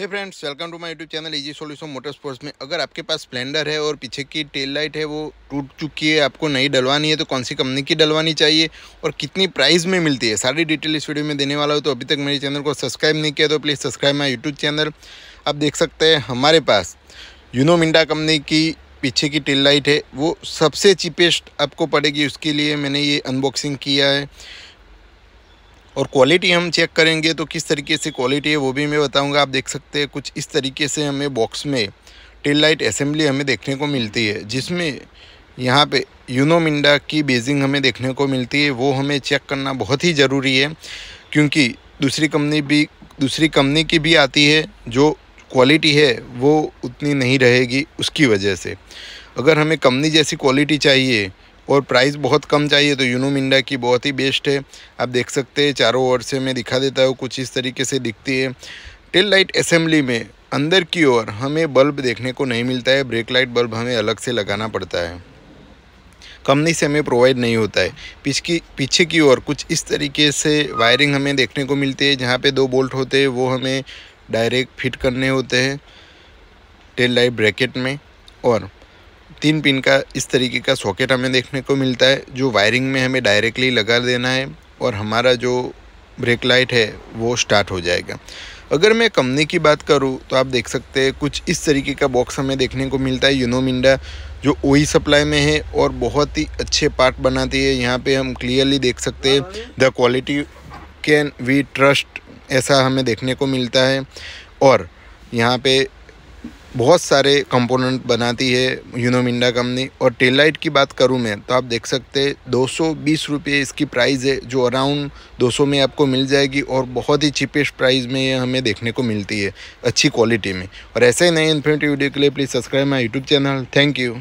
hey friends welcome to my YouTube channel easy solution motor sports में अगर आपके पास Splendor है और पीछे की टेल लाइट है वो टूट चुकी है आपको नई डलवानी है तो कौन सी कंपनी की डलवानी चाहिए और कितनी प्राइस में मिलती है सारी डिटेल इस वीडियो में देने वाला हो तो अभी तक मेरे चैनल को सब्सक्राइब नहीं किया तो please subscribe my YouTube channel आप देख सकते हैं हमारे पास यूनो मिंडा कंपनी की पीछे की टेल लाइट है वो सबसे चीपेस्ट आपको पड़ेगी उसके लिए मैंने ये अनबॉक्सिंग किया है और क्वालिटी हम चेक करेंगे तो किस तरीके से क्वालिटी है वो भी मैं बताऊँगा आप देख सकते हैं कुछ इस तरीके से हमें बॉक्स में टेल लाइट असम्बली हमें देखने को मिलती है जिसमें यहाँ पे यूनोमिंडा की बेजिंग हमें देखने को मिलती है वो हमें चेक करना बहुत ही ज़रूरी है क्योंकि दूसरी कंपनी भी दूसरी कंपनी की भी आती है जो क्वालिटी है वो उतनी नहीं रहेगी उसकी वजह से अगर हमें कंपनी जैसी क्वालिटी चाहिए और प्राइस बहुत कम चाहिए तो यूनो मिंडा की बहुत ही बेस्ट है आप देख सकते हैं चारों ओर से मैं दिखा देता हूँ कुछ इस तरीके से दिखती है टेल लाइट असेंबली में अंदर की ओर हमें बल्ब देखने को नहीं मिलता है ब्रेक लाइट बल्ब हमें अलग से लगाना पड़ता है कंपनी से हमें प्रोवाइड नहीं होता है पीछे की पीछे की ओर कुछ इस तरीके से वायरिंग हमें देखने को मिलती है जहाँ पे दो बोल्ट होते हैं वो हमें डायरेक्ट फिट करने होते हैं टेल लाइट ब्रैकेट में और तीन पिन का इस तरीके का सॉकेट हमें देखने को मिलता है जो वायरिंग में हमें डायरेक्टली लगा देना है और हमारा जो ब्रेक लाइट है वो स्टार्ट हो जाएगा अगर मैं कंपनी की बात करूं तो आप देख सकते हैं कुछ इस तरीके का बॉक्स हमें देखने को मिलता है यूनोमिंडा जो ओई सप्लाई में है और बहुत ही अच्छे पार्ट बनाती है यहाँ पे हम क्लियरली देख सकते हैं the quality can we trust ऐसा हमें देखने को मिलता है और यहाँ पे बहुत सारे कंपोनेंट बनाती है यूनोमिंडा कंपनी और टेल लाइट की बात करूँ मैं तो आप देख सकते हैं दो सौ इसकी प्राइस है जो अराउंड 200 में आपको मिल जाएगी और बहुत ही चीपेस्ट प्राइस में ये हमें देखने को मिलती है अच्छी क्वालिटी में और ऐसे ही नए इन्फिनेटिव वीडियो के लिए please subscribe my YouTube channel thank you